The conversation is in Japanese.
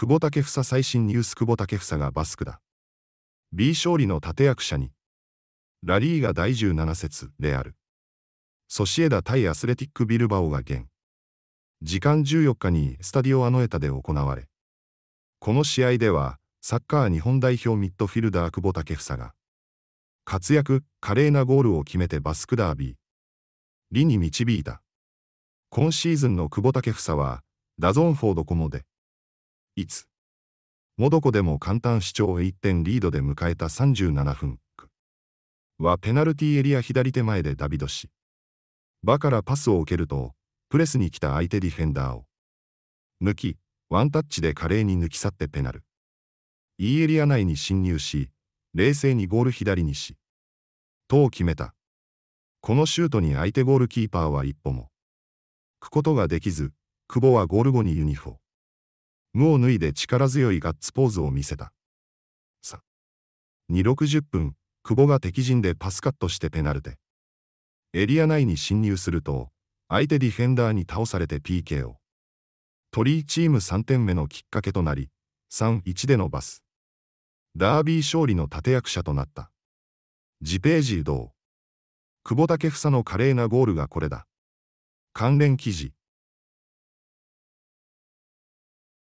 久保建英最新ニュース久保建英がバスクだ。B 勝利の立役者に。ラリーが第17節である。ソシエダ対アスレティックビルバオが現。時間14日にスタディオアノエタで行われ。この試合では、サッカー日本代表ミッドフィルダー久保建英が、活躍、華麗なゴールを決めてバスクダービー、理に導いた。今シーズンの久保建英は、ダゾンフォードコモで、いつもどこでも簡単主張1点リードで迎えた37分はペナルティエリア左手前でダビドし、場からパスを受けると、プレスに来た相手ディフェンダーを抜き、ワンタッチで華麗に抜き去ってペナル。いいエリア内に侵入し、冷静にゴール左にし、とを決めた。このシュートに相手ゴールキーパーは一歩も、くことができず、久保はゴール後にユニフォ無を脱いで力強いガッツポーズを見せた。さ。260分、久保が敵陣でパスカットしてペナルテ。エリア内に侵入すると、相手ディフェンダーに倒されて PK を。鳥居チーム3点目のきっかけとなり、3-1でのバス。ダービー勝利の立役者となった。ジページ移動。久保建英の華麗なゴールがこれだ。関連記事。